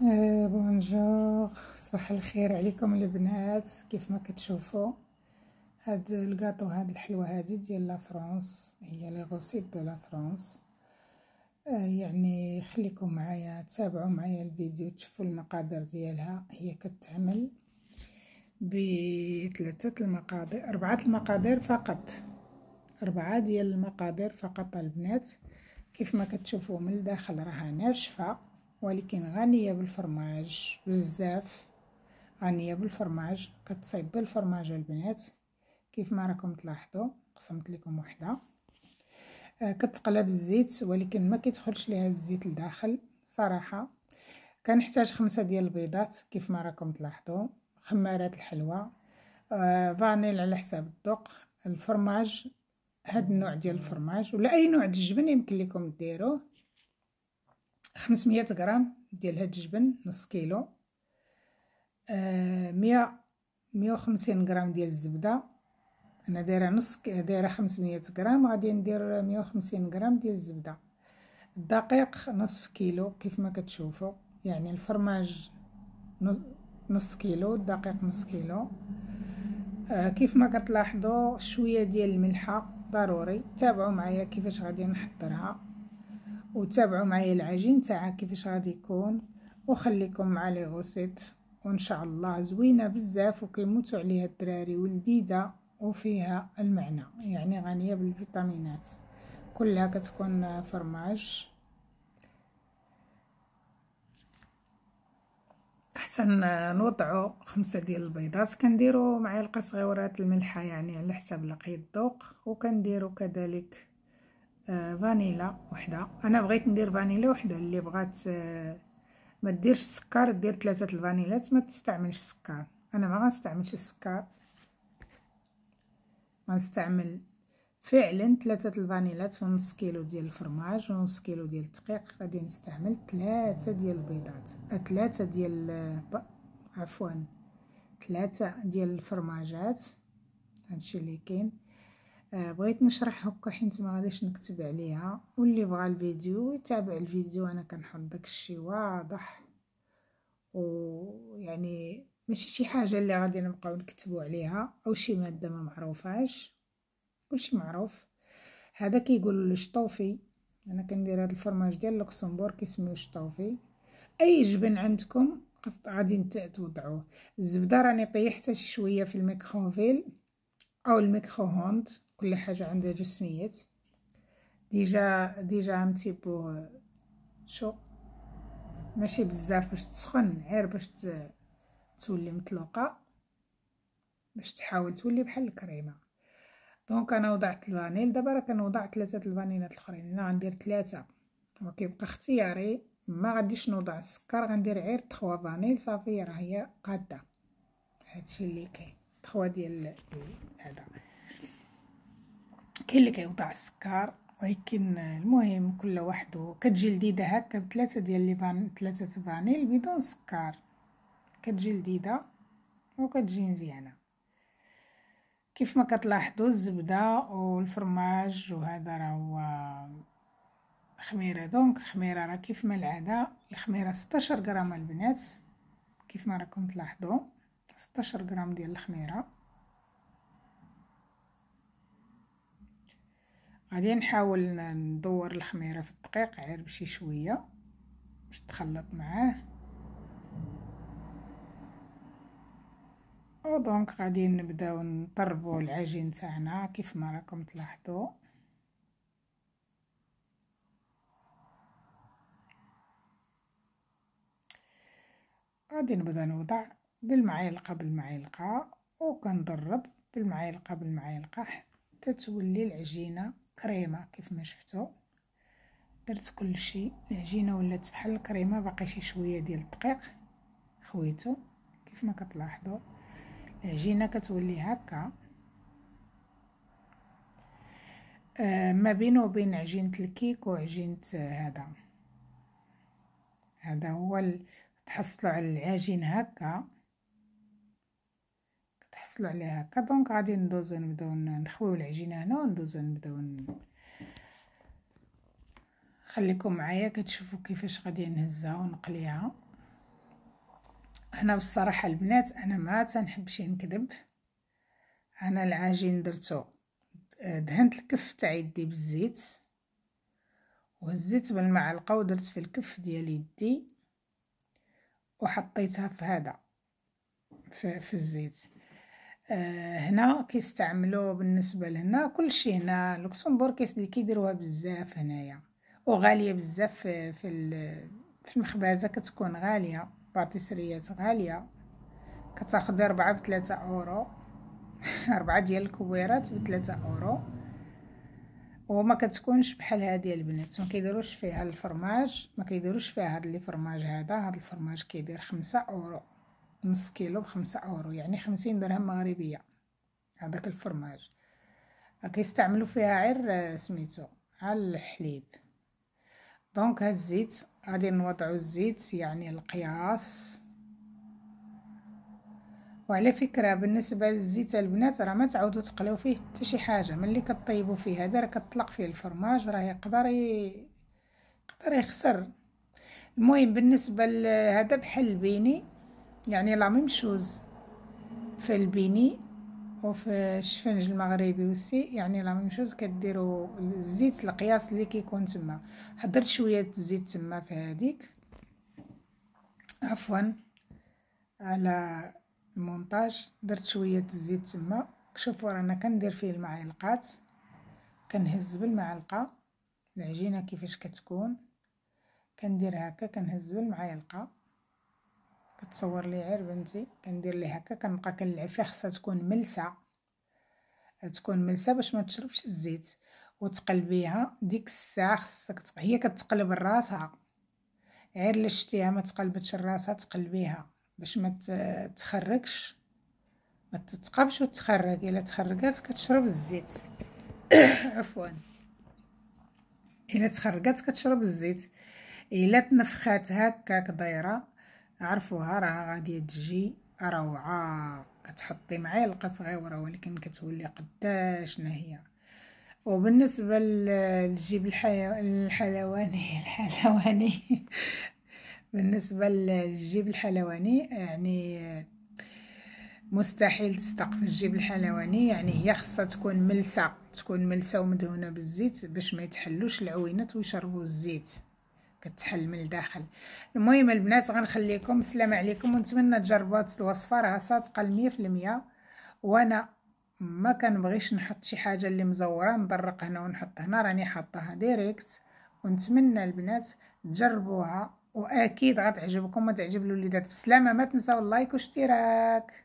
بونجور صباح الخير عليكم البنات كيف ما كتشوفوا هاد الكاطو هاد الحلوه هادي ديال لا فرانس هي لي غوسيت دو لا فرانس يعني خليكم معايا تابعوا معايا الفيديو تشوفوا المقادير ديالها هي كتعمل بثلاثه المقادير اربعه المقادير فقط اربعه ديال المقادير فقط البنات كيف ما كتشوفوا من الداخل راها ناشفه ولكن غنية بالفرماج بزاف غنية بالفرماج كتصيب بالفرماج البنات كيف ما راكم تلاحظوا قسمت لكم وحده آه كتقلب الزيت ولكن ما كيدخلش ليها الزيت لداخل صراحه كنحتاج خمسة ديال البيضات كيف ما راكم تلاحظوا خمارات الحلوى آه فانيل على حساب الذوق الفرماج هاد النوع ديال الفرماج ولا اي نوع د الجبن يمكن لكم ديروه 500 غرام ديال هاد الجبن نص كيلو آه، مية مية وخمسين غرام ديال الزبده انا دايره نص دايره خمسمية غرام غادي ندير مية وخمسين غرام ديال الزبده الدقيق نصف كيلو كيف ما كتشوفوا يعني الفرماج نص كيلو الدقيق نص كيلو آه كيف ما كتلاحظوا شويه ديال الملحه ضروري تابعوا معايا كيفاش غادي نحضرها وتابعوا معايا العجين تاعها كيفاش غادي يكون وخليكم مع لي غوسيت وان شاء الله زوينه بزاف وكيموتوا عليها الدراري ولذيذه وفيها المعنى يعني غنيه بالفيتامينات كلها كتكون فرماج احسن نوضعوا خمسة ديال البيضات كنديروا معلقه صغيره الملحه يعني على حساب لقي الذوق وكنديروا كذلك آه، فانيلا وحده انا بغيت ندير فانيلا وحده اللي بغات آه، ما ديرش سكر دير ثلاثه الفانيلات ما تستعملش سكر انا ما غنستعملش السكر غنستعمل فعلا ثلاثه الفانيلات ونص كيلو ديال الفرماج ونص كيلو ديال الدقيق غادي نستعمل ثلاثه ديال البيضات آه، ثلاثه ديال عفوا ثلاثه ديال الفرماجات هادشي اللي كاين آه، بغيت نشرح هكا حيت ما غاديش نكتب عليها واللي بغى الفيديو يتابع الفيديو انا كنحط داكشي واضح ويعني ماشي شي حاجه اللي غادي نبقاو نكتبوا عليها او شي ماده ما معروفاش كلشي معروف هذا كيقولوا لي شطوفي انا كندير هذا الفرماج ديال لوكسمبور كيسميوه شطوفي اي جبن عندكم غادي توضعوه الزبده راني طيحتها شي شويه في الميكروفيل او الميكروهوند كل حاجة عندها جسميات ديجا ديجا عم تيبو شو ماشي بزاف باش تسخن غير باش تولي مطلوقه باش تحاول تولي بحال الكريمه دونك انا وضعت الفانيل دابا راه كنوضع ثلاثه الفانيلات الاخرين هنا غندير ثلاثه وكيبقى اختياري ما غاديش نوضع السكر غندير غير 3 فانيل صافي راه هي قاده هادشي اللي كاين 3 ديال هذا كاين اللي كيوضع السكر ولكن المهم كل واحد كتجي لذيذه هكا بثلاثه ديال لي فان ثلاثه فانيل بدون سكر كتجي لذيذه وكتجي مزيانه كيف ما كتلاحظوا الزبده والفرماج وهذا راه هو خميره دونك الخميره راه كيف ما العاده الخميره 16 غرام البنات كيف ما راكم تلاحظوا 16 غرام ديال الخميره غادي نحاول ندور الخميره في الدقيق غير بشي شويه باش تخلط معاه او دونك غادي نبداو نطربو العجين تاعنا كيف ما راكم تلاحظوا غادي نبدا نوضع بالمعلقه بالمعلقه وكنضرب بالمعلقه بالمعلقه حتى تولي العجينه كريمه كيف ما شفتوا درت كل شيء العجينه ولات بحال الكريمه باقي شي شويه ديال الدقيق خويته كيف ما كتلاحظوا العجينه كتولي هكا آه ما بينه وبين عجينه الكيك وعجينه هذا هذا هو تحصلوا على العجين هكا نحصلوا عليها هكا دونك غادي ندوزو نبداو نخويو العجينه هنا وندوزو نبداو خليكم معايا كتشوفوا كيفاش غادي نهزها ونقليها انا بصراحه البنات انا ما تنحبش نكذب انا العجين درتو دهنت الكف تاع يدي بالزيت وهزيت بالمعلقه ودرت في الكف ديال يدي وحطيتها في هذا في, في الزيت هنا كيستعملوا بالنسبه لهنا كلشي هنا لوكسمبورغ كيديروها بزاف هنايا وغاليه بزاف في في المخبزه كتكون غاليه باتيسريات غاليه كتاخد ربعة 3 اورو ربعة ديال الكويرات 3 اورو وما كتكونش بحال هادي البنات ما كيديروش فيها الفرماج ما كيديروش فيها هاد لي فرماج هذا هاد الفرماج كيدير خمسة اورو نص كيلو بخمسة أورو يعني خمسين درهم مغربية هذاك الفرماج كيستعملوا فيها غير آه، سميتو على الحليب دونك هاد الزيت غادي نوضعو الزيت يعني القياس وعلى فكره بالنسبه للزيت البنات راه ما تعاودوا تقليو فيه حتى شي حاجه ملي كطيبوا فيه هذا راه كطلق فيه الفرماج راه يقدر يقدر يخسر المهم بالنسبه لهذا بحال البيني يعني ميم شوز في البيني وفي الشفنج المغربي وسي يعني ميم شوز كديروا الزيت القياس اللي كيكون تما حضرت شويه الزيت تما في هذيك عفوا على المونتاج درت شويه الزيت تما شوفوا رانا كندير فيه المعلقات كنهز بالمعلقه العجينه كيفاش كتكون كندير هكا كنهز بالمعلقه كتصور لي غير بنتي كندير لي هكا كنبقى كنلعب فيه خصها تكون ملسه تكون ملسه باش ما تشربش الزيت وتقلبيها ديك الساعه خصك هي كتقلب راسها غير لشتيها ما تقلبتش راسها تقلبيها باش ما تخرجش ما تتقبش وتخرج الا تخرجات كتشرب الزيت عفوا الا تخرجات كتشرب الزيت الا تنفخات هكاك دايره عرفوها راها غادي تجي روعه كتحطي معلقه صغيره ولكن كتولي قداش هي وبالنسبه للجيب الحلواني الحلواني بالنسبه للجيب الحلواني يعني مستحيل تستقف الجيب الحلواني يعني هي خاصها تكون ملسه تكون ملسه ومدهونه بالزيت باش ما يتحلوش العوينات ويشربوا الزيت كتحل من الداخل المهم البنات غنخليكم السلام عليكم ونتمنى تجربوا هاد الوصفه راه صادقه 100% وانا ما كنبغيش نحط شي حاجه اللي مزوره نضرق هنا ونحط هنا راني حاطاها ديريكت ونتمنى البنات تجربوها واكيد غتعجبكم وتعجب الوليدات بالسلامه ما تنساو اللايك والاشتراك